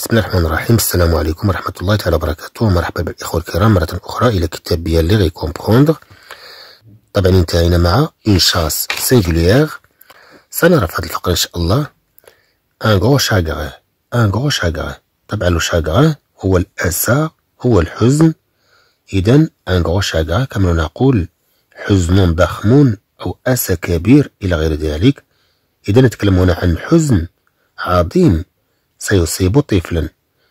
بسم الله الرحمن الرحيم السلام عليكم ورحمة الله تعالى وبركاته مرحبا بالإخوة الكرام مرة أخرى إلى كتاب بيان لي غيكومبخوندغ طبعا انتهينا مع إن شاس سينجوليير سنرى في هذه الفقرة إن شاء الله ان غرو شاغرا ان غرو شاغرا طبعا لو شاغرا هو الأسى هو الحزن إذا ان غرو شاغرا كما نقول حزن ضخم أو أسى كبير إلى غير ذلك إذا نتكلم هنا عن حزن عظيم سيصيب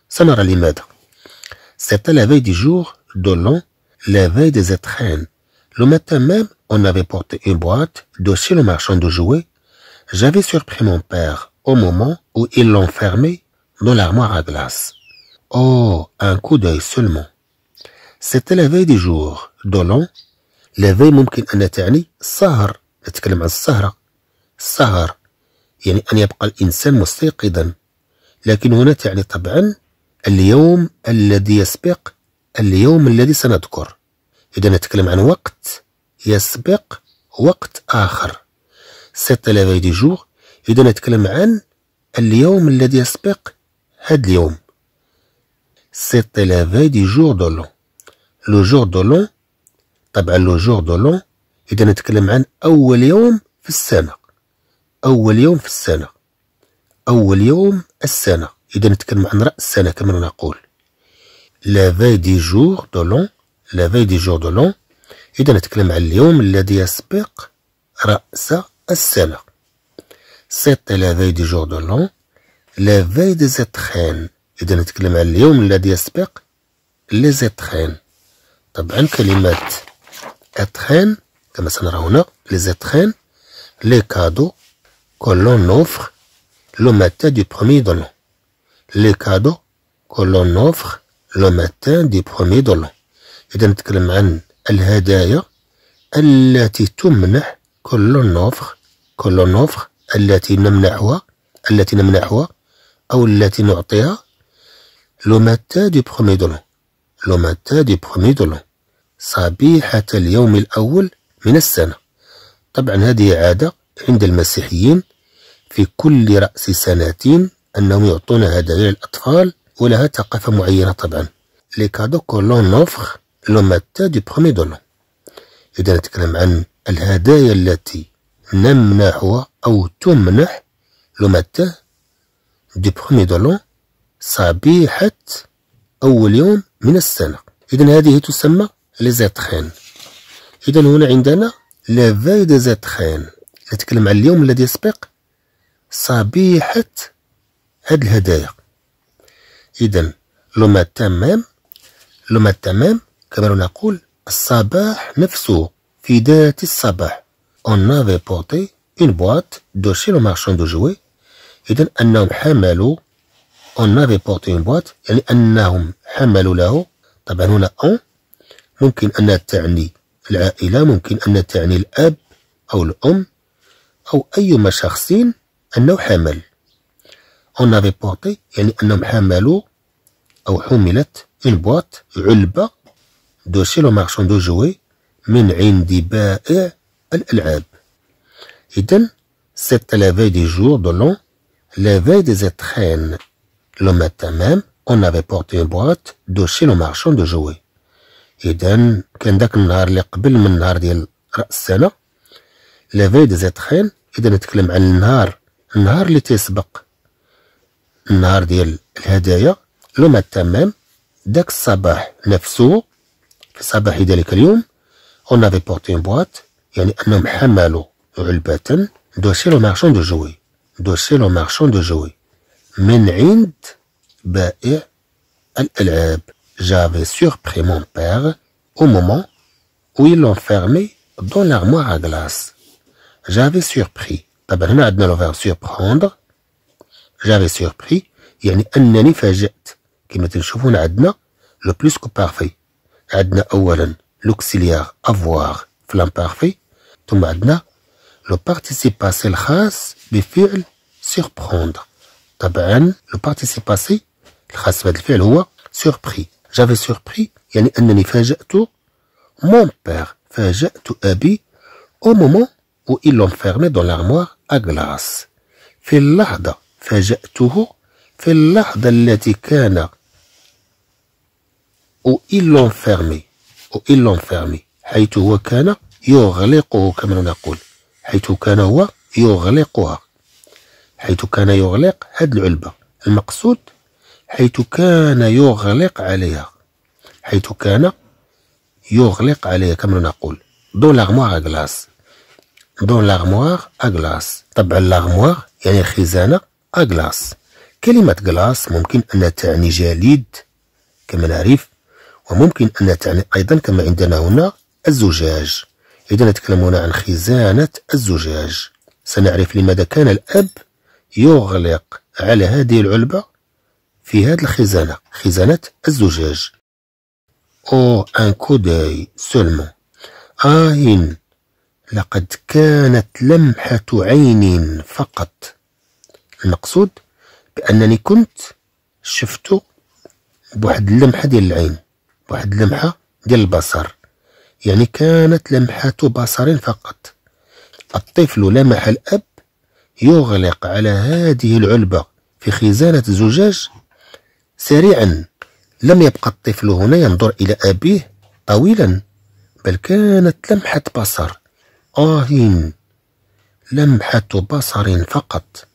Ça C'était la veille du jour de l'an, la veille des étrennes. Le matin même, on avait porté une boîte de chez le marchand de jouets. J'avais surpris mon père au moment où il l'ont dans l'armoire à glace. Oh, un coup d'œil seulement. C'était la veille du jour de l'an. La veille ممكن أن تعني sahar ». نتكلم عن السهرة. Sahar ». لكن هنا تعني طبعا اليوم الذي يسبق اليوم الذي سنذكر إذا نتكلم عن وقت يسبق وقت آخر سيت لافاي دي جور إذا نتكلم عن اليوم الذي يسبق هاد اليوم سيت لافاي دي جور دولون لو جور دولون طبعا لو جور دولون إذا نتكلم عن أول يوم في السنة أول يوم في السنة أول يوم السنة إذا نتكلم عن رأس السنة كما نقول لا في دي جور دو لون لا في دي جور دو لون إذا نتكلم عن اليوم الذي يسبق رأس السنة سيت لا في دي جور دو لون لا في دي زيتخان إذا نتكلم عن اليوم الذي يسبق لي زيتخان طبعا كلمة اتخان كما سنرى هنا لي زيتخان لي كادو كولون نوفر le matin du premier de l'an. Les cadeaux que l'on offre le matin du premier de l'an. إذا نتكلم عن الهدايا التي تمنح كل نوفر كل نوفر التي نمنحها التي نمنحها أو التي نعطيها لو ماتا دي بخومي دولون لو ماتا دي بخومي دولون صبيحة اليوم الأول من السنة طبعا هذه عادة عند المسيحيين في كل رأس سنتين أنهم يعطون هدايا للأطفال ولها ثقافة معينة طبعا لي كادو كولون نوفخ لو ماتا دو بخومي دولون إذا نتكلم عن الهدايا التي نمنحها أو تمنح لو ماتا دو بخومي دولون صبيحة أول يوم من السنة إذا هذه تسمى لزيتخين إذا هنا عندنا لا فاي دي زيتخين نتكلم عن اليوم الذي يسبق صبيحة هاد الهدايا إذا لما تمام لما تمام كما نقول الصباح نفسه في ذات الصباح on avait porté une boîte de chez le marchand de jouets إذا أنهم حملوا on avait porté une boîte يعني أنهم حملوا له طبعا هنا on ممكن أن تعني العائلة ممكن أن تعني الأب أو الأم أو أيما شخصين أنه حمل اون افي بورتي يعني أنهم حملوا أو حملت إن بواط علبة دو لو مارشون دو جوي من عند بائع الألعاب إذن سيت لا في دي جور دو لون لا في دي زيتخين لو matin مام أون أفي porté إن بواط دو سي لو مارشون دو جوي إذن كان داك النهار اللي قبل من النهار ديال رأس السنة لا في دي زيتخين إذا نتكلم عن النهار النهار اللي تيسبق النهار ديال الهدايا اليوم تمام داك الصباح نفسه في صباح ذلك اليوم اون افي بورتي بواط يعني انهم حملوا علبة دو شي لو مارشون دو جوي دو شي لو مارشون دو جوي من عند بائع الالعاب جافي سوربخي مون père او moment où ils l'ont fermé dans l'armoire à glace. Bernard le verbe surprendre. J'avais surpris. Il y a un nani fajet qui met une Adna le plus que parfait. Adna Owalan, l'auxiliaire avoir, flamme parfait. Adna, le participe passé le chas, bifil, surprendre. Taban, le participe passé, le chas fait, le surpris. J'avais surpris, il y a un tout. Mon père faisait tout habit au moment où ils l'enfermait fermé dans l'armoire أغلاس في اللحظة فاجأته في اللحظة التي كان أو وإل فيرمي إلون فيرمي حيث هو كان يغلقه كما نقول حيث كان هو يغلقها حيث كان يغلق هذه العلبة المقصود حيث كان يغلق عليها حيث كان يغلق عليها كما نقول دون لاغموار غلاس دون لاغموار أغلاس طبعا لاغموار يعني ا أغلاس كلمة غلاس ممكن أن تعني جليد كما نعرف وممكن أن تعني أيضا كما عندنا هنا الزجاج إذا نتكلم هنا عن خزانة الزجاج سنعرف لماذا كان الأب يغلق على هذه العلبة في هذه الخزانة خزانة الزجاج أو أن كودي سولمون آه لقد كانت لمحة عين فقط المقصود بأنني كنت شفت بواحد اللمحة ديال العين بواحد اللمحة ديال البصر يعني كانت لمحة بصر فقط الطفل لمح الأب يغلق على هذه العلبة في خزانة الزجاج سريعا لم يبقى الطفل هنا ينظر إلى أبيه طويلا بل كانت لمحة بصر آه لمحة بصر فقط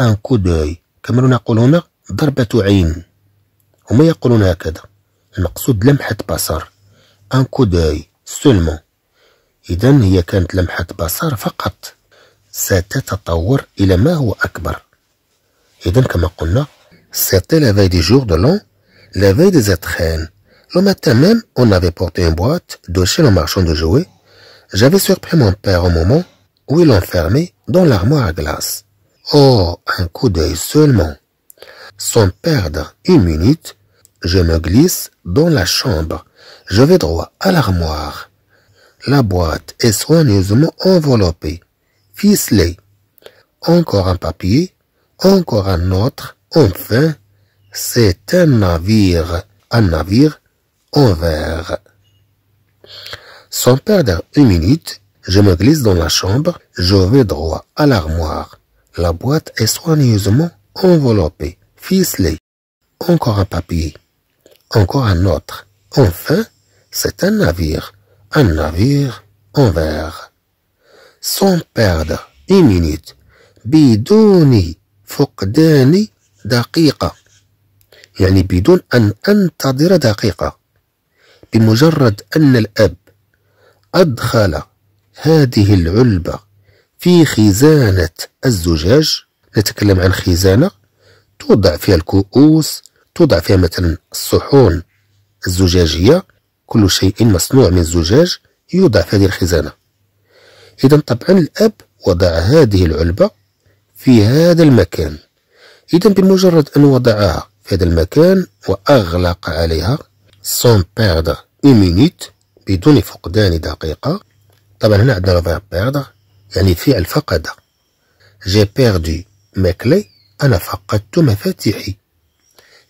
أن كودوي كما نقول هنا ضربة عين هما يقولون هكذا المقصود لمحة بصر أن كودوي سولمون إذا هي كانت لمحة بصر فقط ستتطور إلى ما هو أكبر إذا كما قلنا سيتي لا veille دي جور دو لون لا veille دي étrennes. لو ماتان même, أون افي بورتي أون بواط دو شي لو مارشون دو جوي j'avais surpris mon père au moment où il enfermait dans l'armoire à glace. Oh, un coup d'œil seulement. Sans perdre une minute, je me glisse dans la chambre. Je vais droit à l'armoire. La boîte est soigneusement enveloppée, ficelée. Encore un papier, encore un autre, enfin, c'est un navire, un navire en verre. Sans perdre une minute, je me glisse dans la chambre, je vais droit à l'armoire. La boîte est soigneusement enveloppée, ficelée. Encore un papier. Encore un autre. Enfin, c'est un navire. Un navire en verre. Sans perdre une minute. Bidouni فقدان دقيقة يعني بدون أن أنتظر دقيقة بمجرد أدخل هذه العلبة في خزانة الزجاج نتكلم عن خزانة توضع فيها الكؤوس توضع فيها مثلا الصحون الزجاجية كل شيء مصنوع من الزجاج يوضع في هذه الخزانة إذا طبعا الأب وضع هذه العلبة في هذا المكان إذا بمجرد أن وضعها في هذا المكان وأغلق عليها سون بيرد اون مينيت بدون فقدان دقيقة طبعا هنا عندنا الفيرب بيردغ يعني فعل فقد جي بيردي ماكلي أنا فقدت مفاتيحي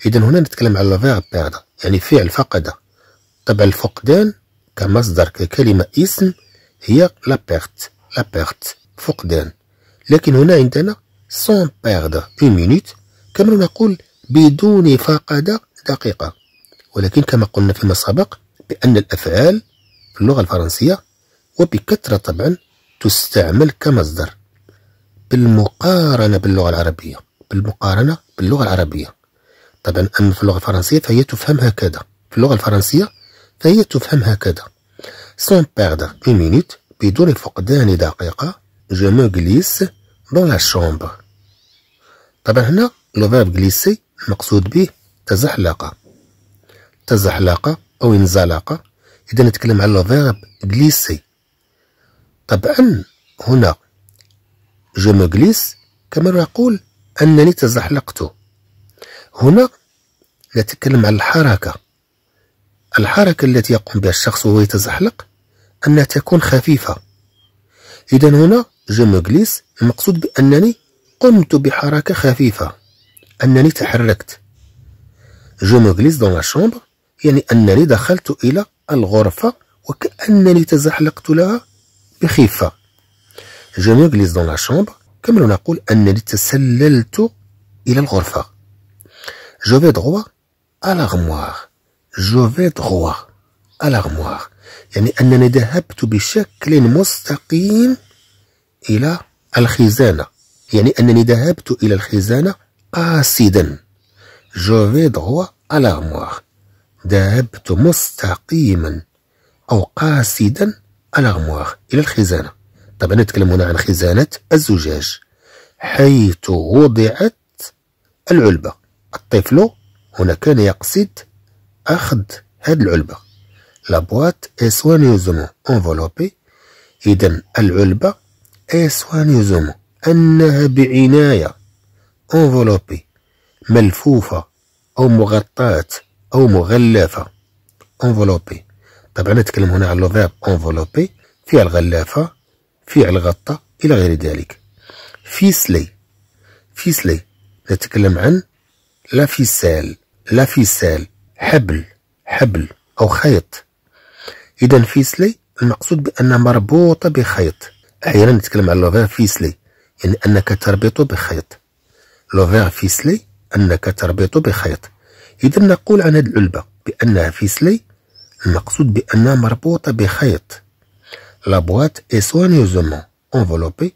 إذا هنا نتكلم على الفيرب بيردغ يعني فعل فقد طبعا الفقدان كمصدر ككلمة اسم هي لا بيرت لا بيرت فقدان لكن هنا عندنا سون بيرد اون مينوت كما نقول بدون فقد دقيقة ولكن كما قلنا فيما سبق بأن الأفعال في اللغة الفرنسية وبكثرة طبعا تستعمل كمصدر بالمقارنة باللغة العربية بالمقارنة باللغة العربية طبعا أما في اللغة الفرنسية فهي تفهم هكذا في اللغة الفرنسية فهي تفهم هكذا سون باردر اي مينوت بدون فقدان دقيقة جو مو غليس دون لا شومبر طبعا هنا لو فيرب غليسي المقصود به تزحلق تزحلق أو انزلاقه إذا نتكلم على الفيرب غليسي طبعا هنا جو غليس كما نقول أنني تزحلقت هنا نتكلم على الحركة الحركة التي يقوم بها الشخص وهو يتزحلق أنها تكون خفيفة إذا هنا جو غليس المقصود بأنني قمت بحركة خفيفة أنني تحركت جو مجلس دون لا شومبر يعني أنني دخلت إلى الغرفة وكأنني تزحلقت لها بخفة je me دون dans كما نقول أنني تسللت إلى الغرفة جو في دغوا à جو في دغوا droit يعني أنني ذهبت بشكل مستقيم إلى الخزانة يعني أنني ذهبت إلى الخزانة قاصدا جو في دغوا à ذهبت مستقيما أو قاصدا الأغموار إلى الخزانة طبعا نتكلم هنا عن خزانة الزجاج حيث وضعت العلبة الطفل هنا كان يقصد أخذ هذه العلبة لابوات إسوانيوزومو انفلوبي إذا العلبة إسوانيوزومو أنها بعناية انفلوبي ملفوفة أو مغطاة أو مغلفة انفلوبي طبعا نتكلم هنا على لوفير انفلوبي فعل الغلافة فعل الغطة إلى غير ذلك فيسلي فيسلي نتكلم عن لا فيسال لا فيسال حبل حبل أو خيط إذا فيسلي المقصود بأنها مربوطة بخيط أحيانا نتكلم على لوفير فيسلي يعني أنك تربط بخيط لوفير فيسلي أنك تربط بخيط إذا نقول عن هذه العلبة بأنها فيسلي المقصود بأنها مربوطة بخيط لا بواط إي سوانيوزومون انفلوبي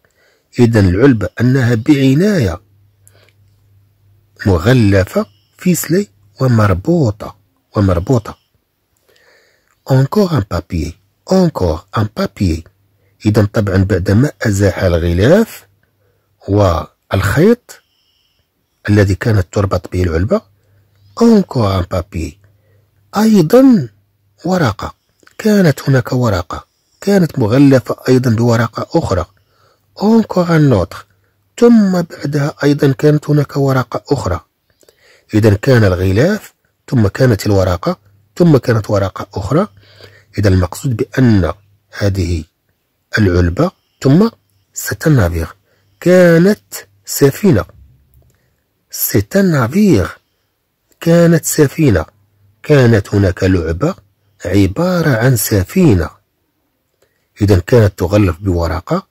إذا العلبة أنها بعناية مغلفة فيسلي ومربوطة ومربوطة encore un papier encore un papier إذا طبعا بعدما أزاح الغلاف والخيط الذي كانت تربط به العلبة أونكو بابي أيضا ورقة كانت هناك ورقة كانت مغلفة أيضا بورقة أخرى أونكو نوتر ثم بعدها أيضا كانت هناك ورقة أخرى إذا كان الغلاف ثم كانت الورقة ثم كانت ورقة أخرى إذا المقصود بأن هذه العلبة ثم ستنافير كانت سفينة ستنافير كانت سفينة كانت هناك لعبة عبارة عن سفينة إذا كانت تغلف بورقة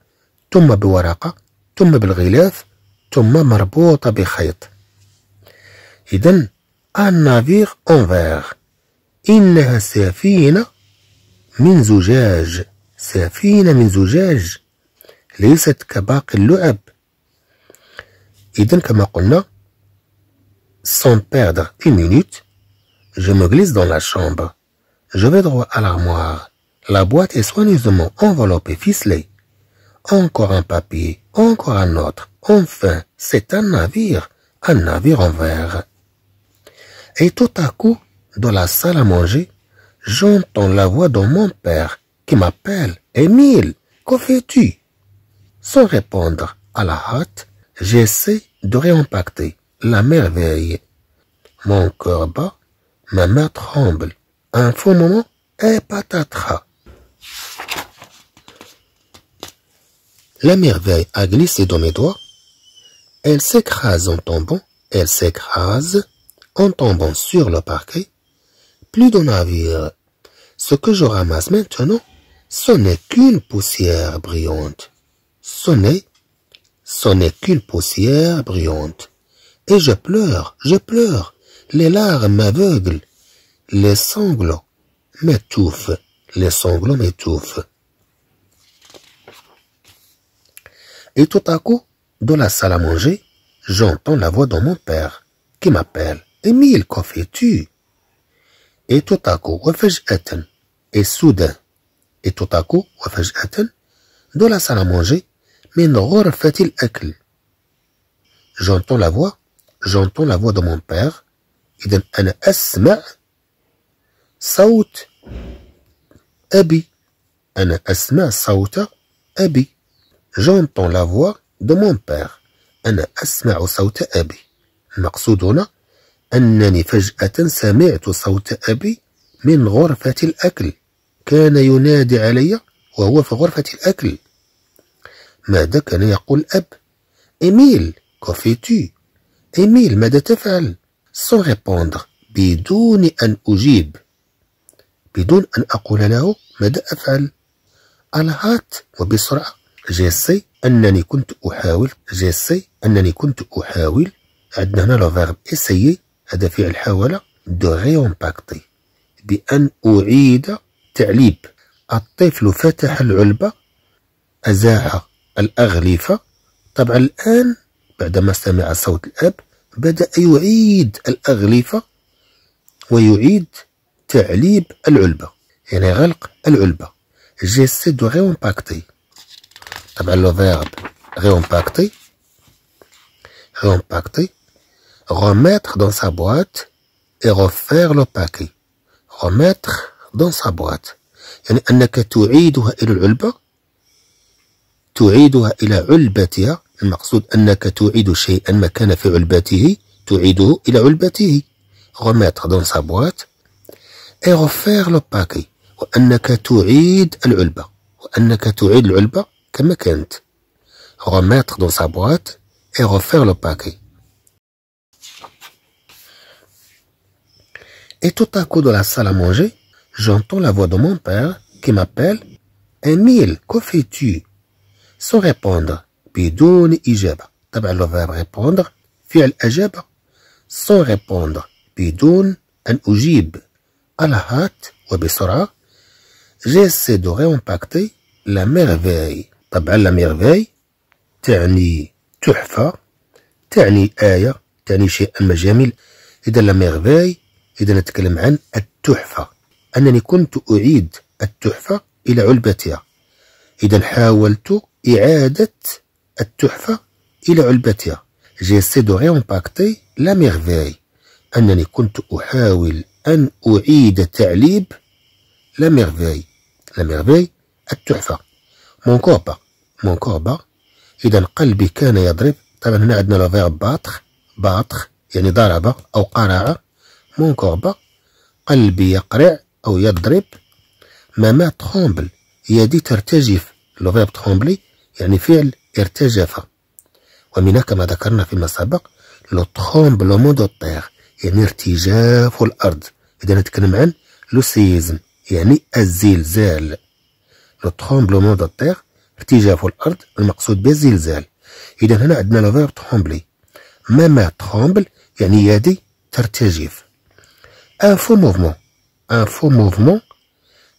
ثم بورقة ثم بالغلاف ثم مربوطة بخيط إذا النافيغ أونفير إنها سفينة من زجاج سفينة من زجاج ليست كباقي اللعب إذا كما قلنا Sans perdre une minute, je me glisse dans la chambre. Je vais droit à l'armoire. La boîte est soigneusement enveloppée, ficelée. Encore un papier, encore un autre. Enfin, c'est un navire, un navire en verre. Et tout à coup, dans la salle à manger, j'entends la voix de mon père qui m'appelle. Émile, que fais-tu? Sans répondre à la hâte, j'essaie de réempacter la merveille. Mon cœur bat, ma main tremble. Un faux moment, et patatras. La merveille a glissé dans mes doigts. Elle s'écrase en tombant, elle s'écrase en tombant sur le parquet. Plus de navire. Ce que je ramasse maintenant, ce n'est qu'une poussière brillante. Ce n'est, ce n'est qu'une poussière brillante et je pleure, je pleure, les larmes m'aveuglent, les sanglots m'étouffent, les sanglots m'étouffent. Et tout à coup, dans la salle à manger, j'entends la voix de mon père qui m'appelle. Émile, qu'en fais-tu Et tout à coup, et soudain, et tout à coup, dans la salle à manger, fait fait-il mais j'entends la voix j'entends لا فوا دو مون père إذا أنا أسمع صوت أبي أنا أسمع صوت أبي j'entends لا فوا دو مون père أنا أسمع صوت أبي المقصود هنا أنني فجأة سمعت صوت أبي من غرفة الأكل كان ينادي علي وهو في غرفة الأكل ماذا كان يقول أب إيميل كوفيتي إيميل ماذا تفعل؟ سون ريبوندغ بدون أن أجيب بدون أن أقول له ماذا أفعل ألهات وبسرعة جيسي أنني كنت أحاول جيسي أنني كنت أحاول عندنا هنا لو فيرب إسيي هذا فعل حاول دو ريومباكتي بأن أعيد تعليب الطفل فتح العلبة أزاح الأغلفة طبعا الآن بعدما سمع صوت الأب بدأ يعيد الأغلفة ويعيد تعليب العلبة يعني غلق العلبة دو غي امباكتي طبعا لو فيرب غي امباكتي غي امباكتي remettre دون سا boîte اي غوفير لو باكي remettre دون سا boîte يعني أنك تعيدها إلى العلبة remettre dans sa boîte et refaire le paquet remettre dans sa boîte et refaire le paquet Et tout à coup dans la salle à manger, j'entends la voix de mon père qui m'appelle Emile, que fais-tu سو ريبوندر بدون إجابة طبعا لو فيرب ريبوندر فعل أجاب سو ريبوندر بدون أن أجيب ألهات وبسرعة جيسي دو غيمباكتي لا ميرفاي طبعا لا ميرفاي تعني تحفة تعني آية تعني شيئا جميل إذا لا ميرفاي إذا نتكلم عن التحفة أنني كنت أعيد التحفة إلى علبتها إذا حاولت إعادة التحفة إلى علبتها جيسي دو ريمباكتي لا ميرفاي أنني كنت أحاول أن أعيد تعليب لا ميرفاي لا ميرفاي التحفة مون كوربا مون كوربا إذا قلبي كان يضرب طبعا هنا عندنا لو فيرب باتخ باتخ يعني ضرب أو قرع مون كوربا قلبي يقرع أو يضرب ما ما تخومبل يدي ترتجف لو فيرب تخومبلي يعني فعل ارتجف ومنها كما ذكرنا فيما سبق لو ترومبلومون دو تيغ يعني ارتجاف الارض اذا نتكلم عن لو سيزم يعني الزلزال لو ترومبلومون دو تيغ ارتجاف الارض المقصود به الزلزال اذا هنا عندنا لو فيرب ترومبلي ماما ترومبل يعني يدي ترتجف ان فو موفمون ان فو موفمون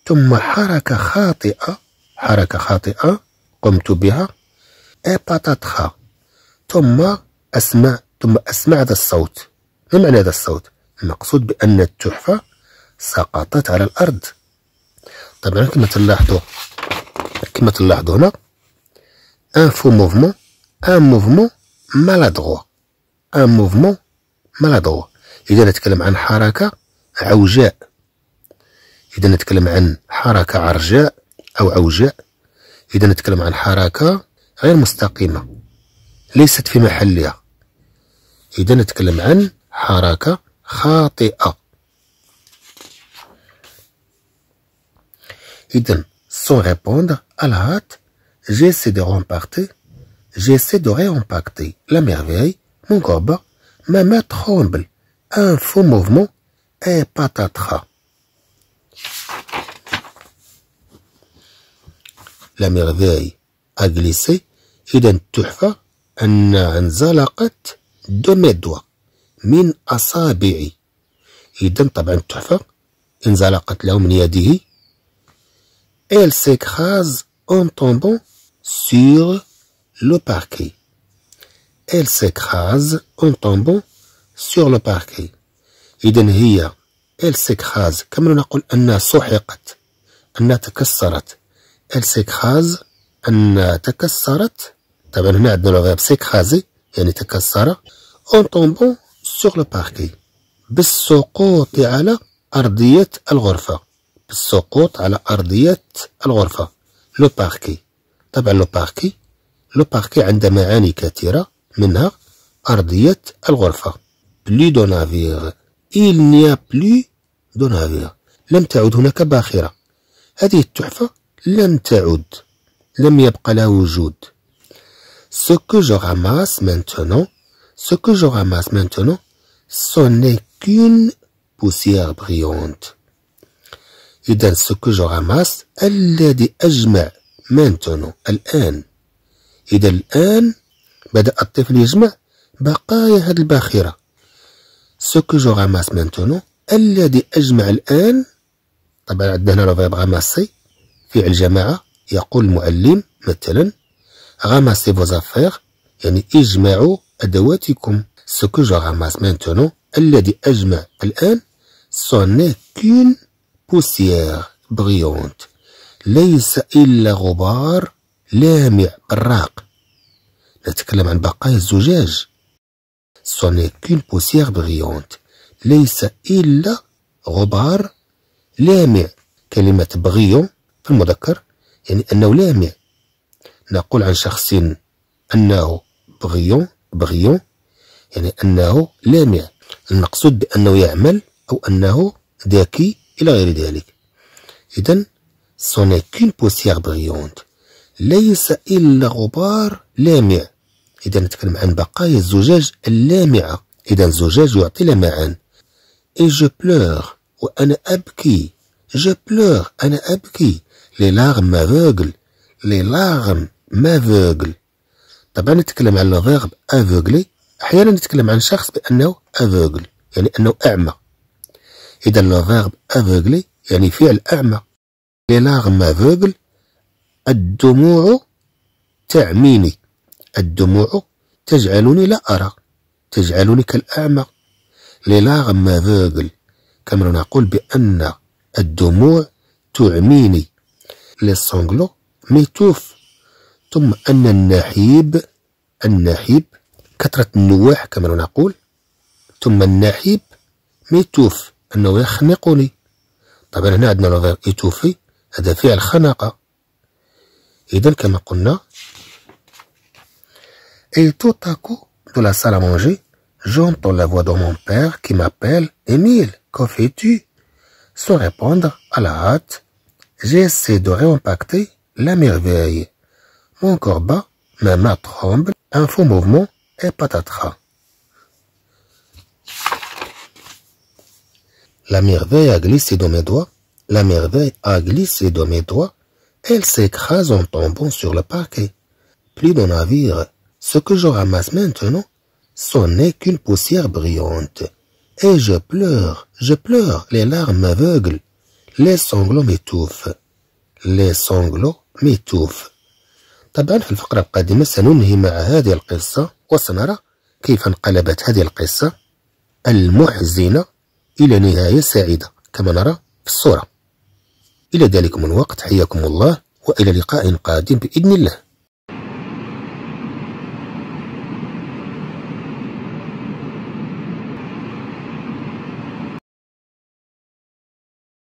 ثم حركه خاطئه حركه خاطئه قمت بها اي باتاتخا ثم أسمع ثم أسمع هذا الصوت ما معنى هذا الصوت؟ المقصود بأن التحفة سقطت على الأرض طبعا كما تلاحظوا كما تلاحظوا هنا ان فو موفمون ان موفمون مالادغوا ان موفمون مالادغوا إذا نتكلم عن حركة عوجاء إذا نتكلم عن حركة عرجاء أو عوجاء إذا نتكلم عن حركة غير مستقيمة ليست في محلها إذا نتكلم عن حركة خاطئة إذا sans répondre à la hâte, j'essaie de remporter, j'essaie de réemporter la merveille, mon corps, ma main tremble, un faux mouvement, et patatras. لاميرفاي أغليسي إذا التحفة أن انزلقت دو ميدوا من أصابعي إذا طبعا التحفة انزلقت له من يده ال سيكراز اون طومبون سور لو باركي ال سيكراز اون طومبون سور لو باركي إذا هي ال سيكراز كما نقول أنها سحقت أنها تكسرت إل سيكخاز أن تكسرت طبعا هنا عندنا لو سيكخازي سيكرازي يعني تكسر اون طومبون سور لو باركي بالسقوط على أرضية الغرفة بالسقوط على أرضية الغرفة لو باركي طبعا لو باركي لو باركي عنده معاني كثيرة منها أرضية الغرفة بلي دو نافير إل نيا بلي دو نافير لم تعد هناك باخرة هذه التحفة لم تعد لم يبقى لا وجود ce que je ramasse maintenant ce que je ramasse maintenant ce n'est qu'une poussière brillante إذا ce que je ramasse الذي أجمع maintenant الآن إذا الآن بدأ الطفل يجمع بقايا هذه الباخرة ce que je ramasse maintenant الذي أجمع الآن طبعا عندنا هنا لو فيرب غاماسي فعل جماعة يقول المعلم مثلا غامسي فوزافيغ يعني اجمعوا أدواتكم سكو جو غامس مانتونو الذي أجمع الآن سوني كون بوسيير بغيونت ليس إلا غبار لامع براق نتكلم عن بقايا الزجاج سوني كون بوسيير بغيونت ليس إلا غبار لامع كلمة بغيون المذكر يعني أنه لامع نقول عن شخص أنه بغيون بغيون يعني أنه لامع المقصود بأنه يعمل أو أنه ذكي إلى غير ذلك إذا سوني كين بوسيغ بغيونت ليس إلا غبار لامع إذا نتكلم عن بقايا الزجاج اللامعة إذا الزجاج يعطي لمعان إي جو بلور وأنا أبكي جو بلور أنا أبكي لي لاغم افوغل لي لاغم مافوغل طبعا نتكلم على الفيرب افوغلي احيانا نتكلم عن شخص بانه افوغل يعني انه اعمى اذا الفيرب افوغلي يعني فعل اعمى لي لاغم افوغل الدموع تعميني الدموع تجعلني لا أرى تجعلني كالأعمى لي لاغم مافوغل كما نقول بأن الدموع تعميني لي للسانغلو ميتوف ثم أن النحيب النحيب كثرة النواح كما نقول ثم النحيب ميتوف أنه يخنقني طبعا هنا عندنا لو فيرب ايتوفي هذا فعل خنقة إذا كما قلنا اي تو تاكو دو لا la مونجي à لا فوا دو مون de كي père ايميل m'appelle Émile, que fais-tu Sans j'essaie de réimpacter la merveille. Mon corps bat, ma main tremble, un faux mouvement et patatras. La merveille a glissé dans mes doigts, la merveille a glissé dans mes doigts, elle s'écrase en tombant sur le parquet. Plus de navire, ce que je ramasse maintenant, ce n'est qu'une poussière brillante. Et je pleure, je pleure, les larmes aveugles, les sanglots m'étouffent les sanglots m'étouffent طبعا في الفقرة القادمة سننهي مع هذه القصة وسنرى كيف انقلبت هذه القصة المحزنة إلى نهاية سعيدة كما نرى في الصورة إلى ذلكم الوقت حياكم الله وإلى لقاء قادم بإذن الله